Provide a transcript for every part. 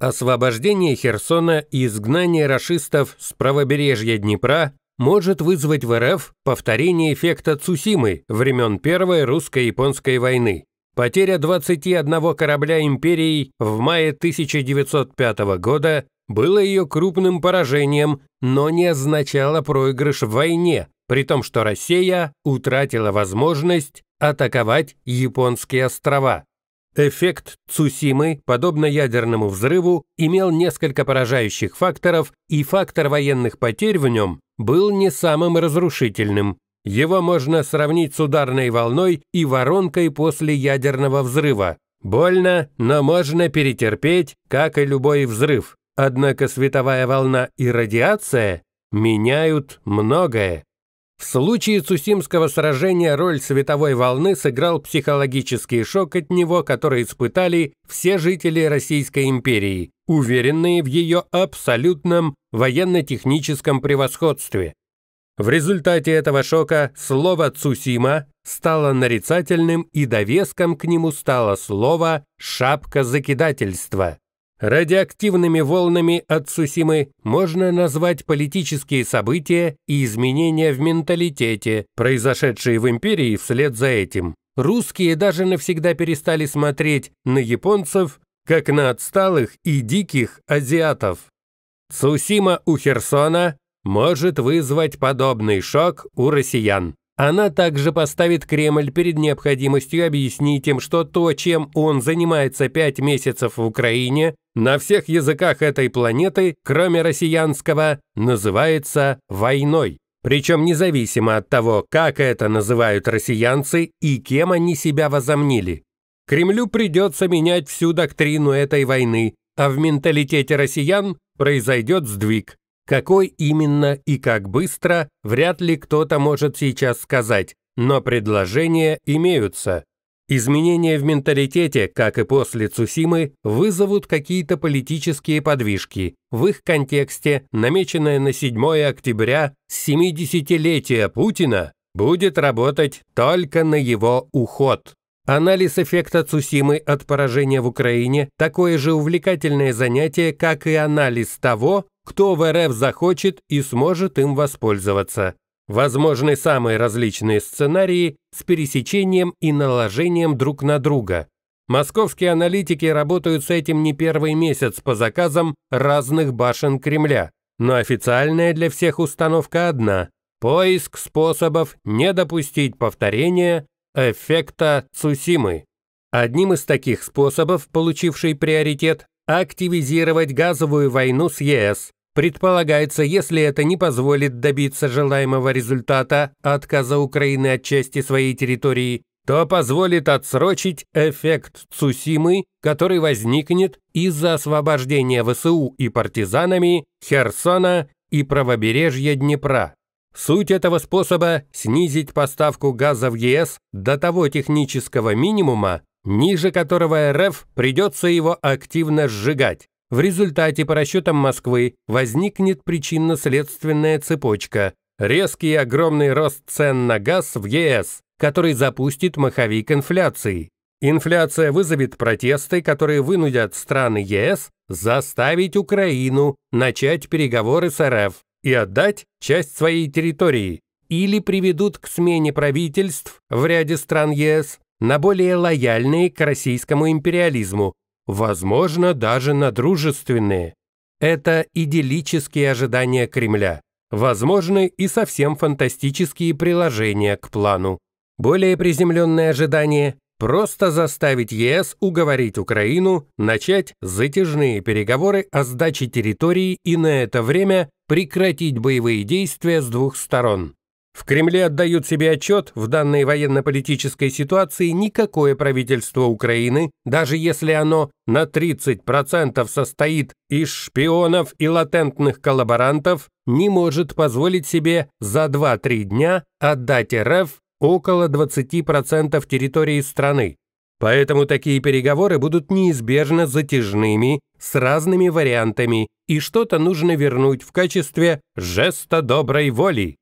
Освобождение Херсона и изгнание расистов с правобережья Днепра может вызвать в РФ повторение эффекта Цусимы времен Первой русско-японской войны. Потеря 21 корабля империи в мае 1905 года было ее крупным поражением, но не означало проигрыш в войне, при том, что Россия утратила возможность атаковать японские острова. Эффект Цусимы, подобно ядерному взрыву, имел несколько поражающих факторов, и фактор военных потерь в нем был не самым разрушительным. Его можно сравнить с ударной волной и воронкой после ядерного взрыва. Больно, но можно перетерпеть, как и любой взрыв. Однако световая волна и радиация меняют многое. В случае Цусимского сражения роль световой волны сыграл психологический шок от него, который испытали все жители Российской империи, уверенные в ее абсолютном военно-техническом превосходстве. В результате этого шока слово «Цусима» стало нарицательным и довеском к нему стало слово «шапка закидательства». Радиоактивными волнами от Сусимы можно назвать политические события и изменения в менталитете, произошедшие в империи вслед за этим. Русские даже навсегда перестали смотреть на японцев, как на отсталых и диких азиатов. Сусима у Херсона может вызвать подобный шок у россиян. Она также поставит Кремль перед необходимостью объяснить им, что то, чем он занимается пять месяцев в Украине, на всех языках этой планеты, кроме россиянского, называется войной. Причем независимо от того, как это называют россиянцы и кем они себя возомнили. Кремлю придется менять всю доктрину этой войны, а в менталитете россиян произойдет сдвиг. Какой именно и как быстро, вряд ли кто-то может сейчас сказать, но предложения имеются. Изменения в менталитете, как и после Цусимы, вызовут какие-то политические подвижки. В их контексте намеченное на 7 октября 70-летие Путина будет работать только на его уход. Анализ эффекта Цусимы от поражения в Украине – такое же увлекательное занятие, как и анализ того, кто в РФ захочет и сможет им воспользоваться. Возможны самые различные сценарии с пересечением и наложением друг на друга. Московские аналитики работают с этим не первый месяц по заказам разных башен Кремля, но официальная для всех установка одна – поиск способов не допустить повторения эффекта Цусимы. Одним из таких способов, получивший приоритет, активизировать газовую войну с ЕС, предполагается, если это не позволит добиться желаемого результата отказа Украины от части своей территории, то позволит отсрочить эффект Цусимы, который возникнет из-за освобождения ВСУ и партизанами Херсона и правобережья Днепра. Суть этого способа – снизить поставку газа в ЕС до того технического минимума, ниже которого РФ придется его активно сжигать. В результате, по расчетам Москвы, возникнет причинно-следственная цепочка. Резкий огромный рост цен на газ в ЕС, который запустит маховик инфляции. Инфляция вызовет протесты, которые вынудят страны ЕС заставить Украину начать переговоры с РФ и отдать часть своей территории или приведут к смене правительств в ряде стран ЕС на более лояльные к российскому империализму, возможно, даже на дружественные. Это идиллические ожидания Кремля. Возможны и совсем фантастические приложения к плану. Более приземленное ожидание – просто заставить ЕС уговорить Украину начать затяжные переговоры о сдаче территории и на это время прекратить боевые действия с двух сторон. В Кремле отдают себе отчет, в данной военно-политической ситуации никакое правительство Украины, даже если оно на 30% состоит из шпионов и латентных коллаборантов, не может позволить себе за 2-3 дня отдать РФ около 20% территории страны. Поэтому такие переговоры будут неизбежно затяжными, с разными вариантами, и что-то нужно вернуть в качестве жеста доброй воли.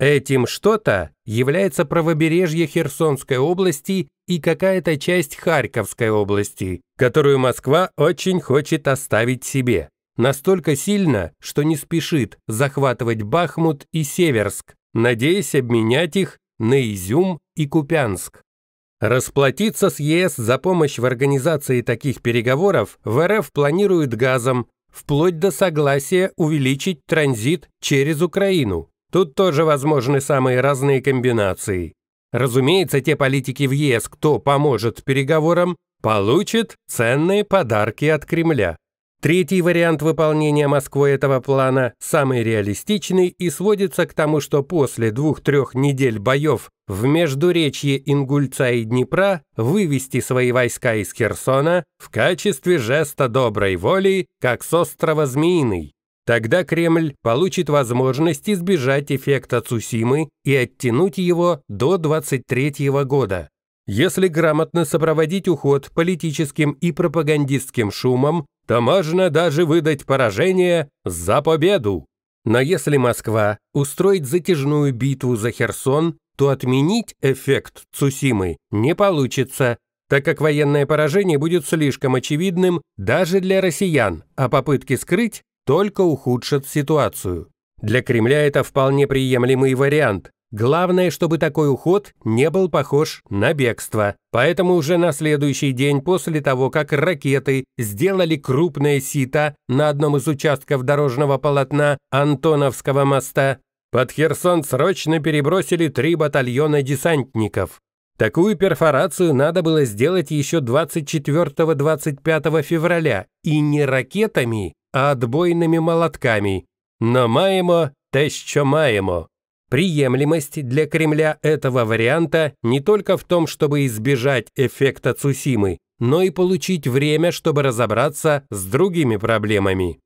Этим что-то является правобережье Херсонской области и какая-то часть Харьковской области, которую Москва очень хочет оставить себе. Настолько сильно, что не спешит захватывать Бахмут и Северск, надеясь обменять их на Изюм и Купянск. Расплатиться с ЕС за помощь в организации таких переговоров в РФ планирует газом, вплоть до согласия увеличить транзит через Украину. Тут тоже возможны самые разные комбинации. Разумеется, те политики в ЕС, кто поможет переговорам, получат ценные подарки от Кремля. Третий вариант выполнения Москвой этого плана самый реалистичный и сводится к тому, что после двух-трех недель боев в междуречье Ингульца и Днепра вывести свои войска из Херсона в качестве жеста доброй воли, как с острова Змеиный. Тогда Кремль получит возможность избежать эффекта Цусимы и оттянуть его до 23 года. Если грамотно сопроводить уход политическим и пропагандистским шумом, то можно даже выдать поражение за победу. Но если Москва устроит затяжную битву за Херсон, то отменить эффект Цусимы не получится, так как военное поражение будет слишком очевидным даже для россиян, а попытки скрыть только ухудшат ситуацию. Для Кремля это вполне приемлемый вариант. Главное, чтобы такой уход не был похож на бегство. Поэтому уже на следующий день после того, как ракеты сделали крупное сито на одном из участков дорожного полотна Антоновского моста, под Херсон срочно перебросили три батальона десантников. Такую перфорацию надо было сделать еще 24-25 февраля, и не ракетами, а отбойными молотками. Но маємо те, що маємо. Приемлемость для Кремля этого варианта не только в том, чтобы избежать эффекта Цусимы, но и получить время, чтобы разобраться с другими проблемами.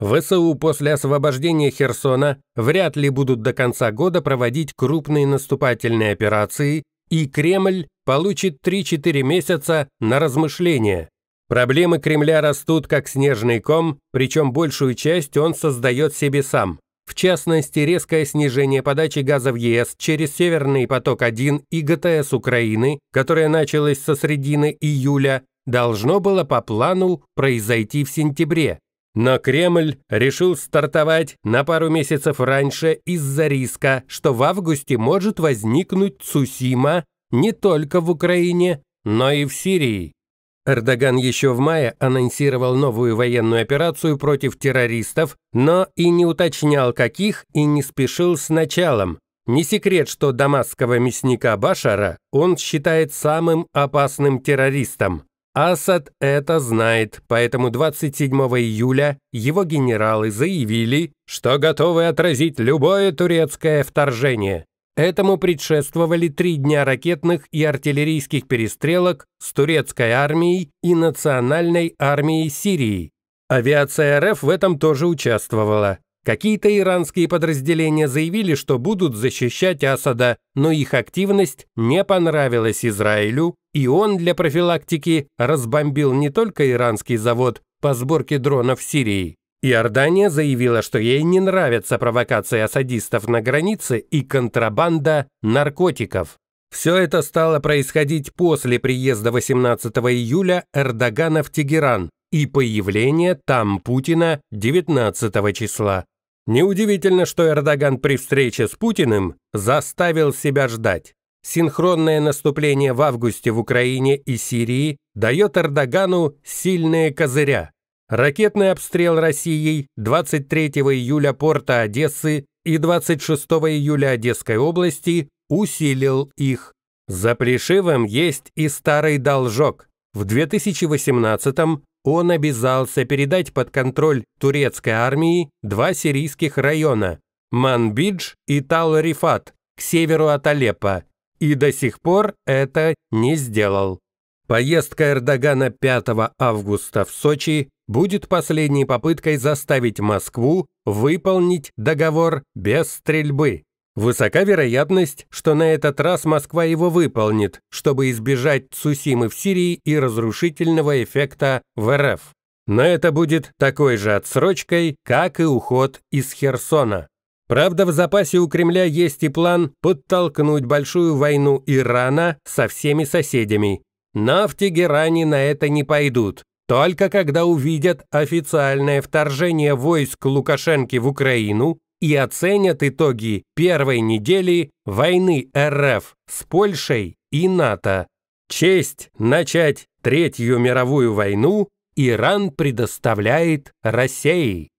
ВСУ после освобождения Херсона вряд ли будут до конца года проводить крупные наступательные операции, и Кремль получит 3-4 месяца на размышления. Проблемы Кремля растут как снежный ком, причем большую часть он создает себе сам. В частности, резкое снижение подачи газа в ЕС через «Северный поток-1» и ГТС Украины, которое началось со средины июля, должно было по плану произойти в сентябре. Но Кремль решил стартовать на пару месяцев раньше из-за риска, что в августе может возникнуть Цусима не только в Украине, но и в Сирии. Эрдоган еще в мае анонсировал новую военную операцию против террористов, но и не уточнял каких и не спешил с началом. Не секрет, что дамасского мясника Башара он считает самым опасным террористом. Асад это знает, поэтому 27 июля его генералы заявили, что готовы отразить любое турецкое вторжение. Этому предшествовали три дня ракетных и артиллерийских перестрелок с турецкой армией и национальной армией Сирии. Авиация РФ в этом тоже участвовала. Какие-то иранские подразделения заявили, что будут защищать Асада, но их активность не понравилась Израилю, и он для профилактики разбомбил не только иранский завод по сборке дронов в Сирии, Иордания заявила, что ей не нравятся провокации осадистов на границе и контрабанда наркотиков. Все это стало происходить после приезда 18 июля Эрдогана в Тегеран и появления там Путина 19 числа. Неудивительно, что Эрдоган при встрече с Путиным заставил себя ждать. Синхронное наступление в августе в Украине и Сирии дает Эрдогану сильные козыря. Ракетный обстрел Россией 23 июля порта Одессы и 26 июля Одесской области усилил их. За пришивом есть и старый должок. В 2018-м он обязался передать под контроль турецкой армии два сирийских района – Манбидж и Тал-Рифат к северу от Алеппо, и до сих пор это не сделал. Поездка Эрдогана 5 августа в Сочи будет последней попыткой заставить Москву выполнить договор без стрельбы. Высока вероятность, что на этот раз Москва его выполнит, чтобы избежать Цусимы в Сирии и разрушительного эффекта в РФ. Но это будет такой же отсрочкой, как и уход из Херсона. Правда, в запасе у Кремля есть и план подтолкнуть большую войну Ирана со всеми соседями. Но в Тегеране на это не пойдут, только когда увидят официальное вторжение войск Лукашенки в Украину и оценят итоги первой недели войны РФ с Польшей и НАТО. Честь начать Третью мировую войну Иран предоставляет России.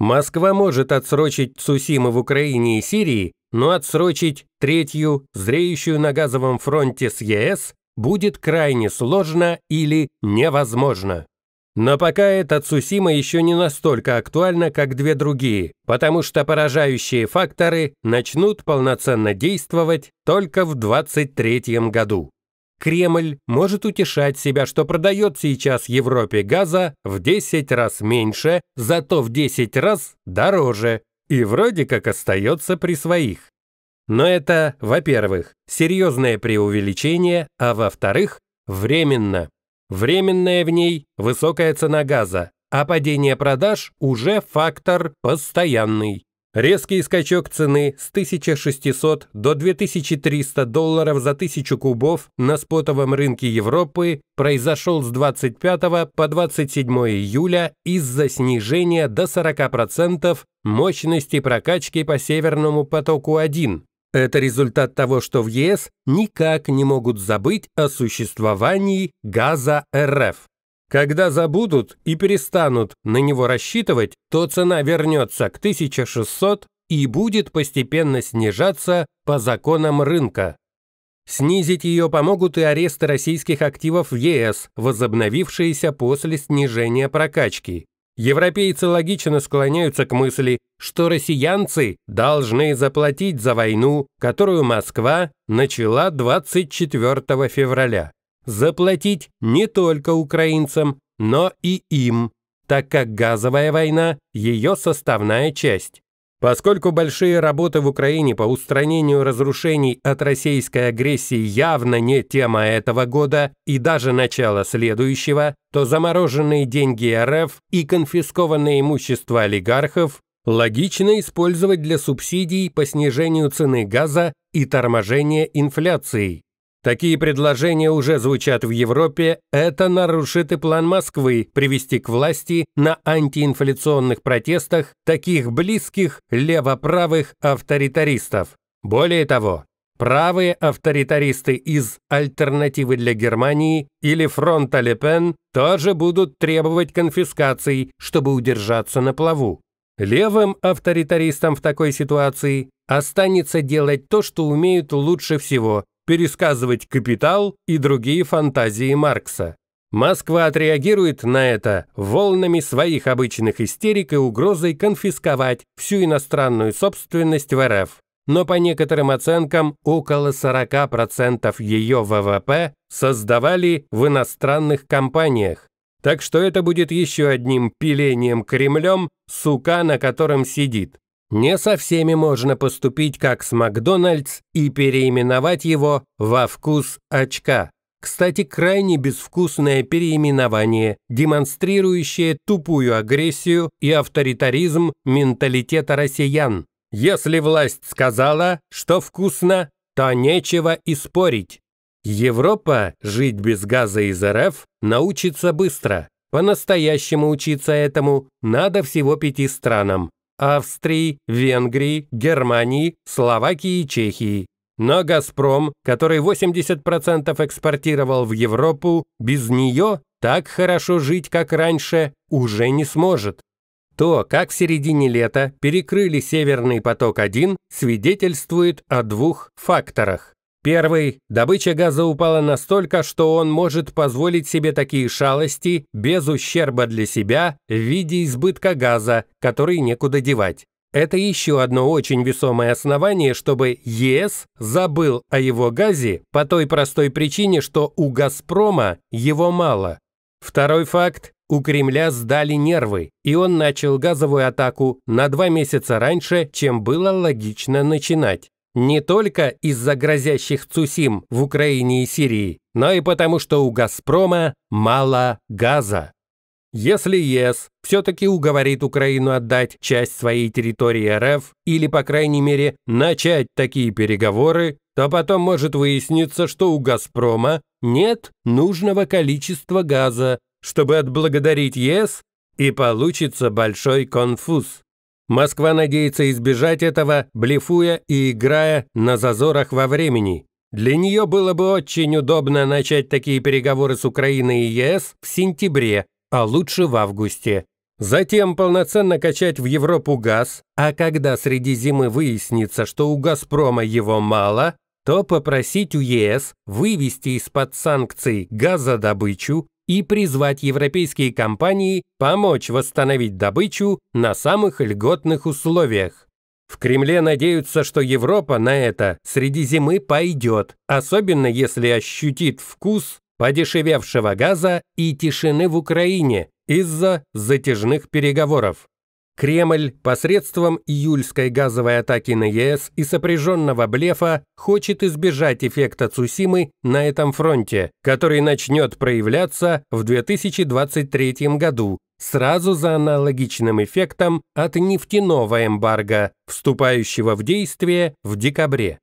Москва может отсрочить Цусимы в Украине и Сирии, но отсрочить третью, зреющую на газовом фронте с ЕС, будет крайне сложно или невозможно. Но пока эта Цусима еще не настолько актуальна, как две другие, потому что поражающие факторы начнут полноценно действовать только в 2023 году. Кремль может утешать себя, что продает сейчас Европе газа в 10 раз меньше, зато в 10 раз дороже, и вроде как остается при своих. Но это, во-первых, серьезное преувеличение, а во-вторых, временно. Временная в ней высокая цена газа, а падение продаж уже фактор постоянный. Резкий скачок цены с 1600 до 2300 долларов за 1000 кубов на спотовом рынке Европы произошел с 25 по 27 июля из-за снижения до 40% мощности прокачки по Северному потоку-1, это результат того, что в ЕС никак не могут забыть о существовании газа РФ. Когда забудут и перестанут на него рассчитывать, то цена вернется к 1600 и будет постепенно снижаться по законам рынка. Снизить ее помогут и аресты российских активов в ЕС, возобновившиеся после снижения прокачки. Европейцы логично склоняются к мысли, что россиянцы должны заплатить за войну, которую Москва начала 24 февраля. Заплатить не только украинцам, но и им, так как газовая война – ее составная часть. Поскольку большие работы в Украине по устранению разрушений от российской агрессии явно не тема этого года и даже начала следующего, то замороженные деньги РФ и конфискованные имущества олигархов логично использовать для субсидий по снижению цены газа и торможения инфляции. Такие предложения уже звучат в Европе, это нарушит и план Москвы привести к власти на антиинфляционных протестах таких близких левоправых авторитаристов. Более того, правые авторитаристы из «Альтернативы для Германии» или «Фронта Лепен» тоже будут требовать конфискаций, чтобы удержаться на плаву. Левым авторитаристам в такой ситуации останется делать то, что умеют лучше всего – пересказывать «Капитал» и другие фантазии Маркса. Москва отреагирует на это волнами своих обычных истерик и угрозой конфисковать всю иностранную собственность в РФ. Но по некоторым оценкам, около 40% ее ВВП создавали в иностранных компаниях. Так что это будет еще одним пилением Кремлем сука, на котором сидит. Не со всеми можно поступить как с Макдональдс и переименовать его во вкус очка. Кстати, крайне безвкусное переименование, демонстрирующее тупую агрессию и авторитаризм менталитета россиян. Если власть сказала, что вкусно, то нечего и спорить. Европа жить без газа из РФ научится быстро. По-настоящему учиться этому надо всего пяти странам. Австрии, Венгрии, Германии, Словакии и Чехии. Но «Газпром», который 80% экспортировал в Европу, без нее так хорошо жить, как раньше, уже не сможет. То, как в середине лета перекрыли «Северный поток-1», свидетельствует о двух факторах. Первый. Добыча газа упала настолько, что он может позволить себе такие шалости без ущерба для себя в виде избытка газа, который некуда девать. Это еще одно очень весомое основание, чтобы ЕС забыл о его газе по той простой причине, что у «Газпрома» его мало. Второй факт. У Кремля сдали нервы, и он начал газовую атаку на два месяца раньше, чем было логично начинать. Не только из-за грозящих Цусим в Украине и Сирии, но и потому, что у «Газпрома» мало газа. Если ЕС все-таки уговорит Украину отдать часть своей территории РФ или, по крайней мере, начать такие переговоры, то потом может выясниться, что у «Газпрома» нет нужного количества газа, чтобы отблагодарить ЕС, и получится большой конфуз. Москва надеется избежать этого, блефуя и играя на зазорах во времени. Для нее было бы очень удобно начать такие переговоры с Украиной и ЕС в сентябре, а лучше в августе. Затем полноценно качать в Европу газ, а когда среди зимы выяснится, что у «Газпрома» его мало, то попросить у ЕС вывести из-под санкций газодобычу, и призвать европейские компании помочь восстановить добычу на самых льготных условиях. В Кремле надеются, что Европа на это среди зимы пойдет, особенно если ощутит вкус подешевевшего газа и тишины в Украине из-за затяжных переговоров. Кремль посредством июльской газовой атаки на ЕС и сопряженного блефа хочет избежать эффекта Цусимы на этом фронте, который начнет проявляться в 2023 году, сразу за аналогичным эффектом от нефтяного эмбарго, вступающего в действие в декабре.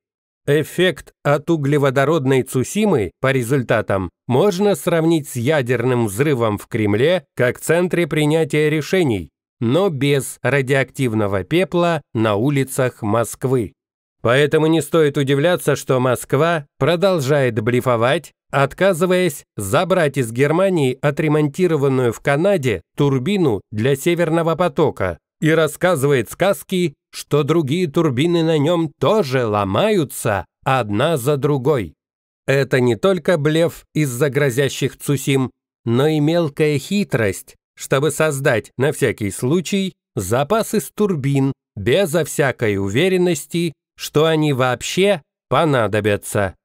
Эффект от углеводородной Цусимы по результатам можно сравнить с ядерным взрывом в Кремле как центре принятия решений, но без радиоактивного пепла на улицах Москвы. Поэтому не стоит удивляться, что Москва продолжает блефовать, отказываясь забрать из Германии отремонтированную в Канаде турбину для Северного потока и рассказывает сказки, что другие турбины на нем тоже ломаются одна за другой. Это не только блеф из-за грозящих Цусим, но и мелкая хитрость, чтобы создать на всякий случай запас из турбин безо всякой уверенности, что они вообще понадобятся.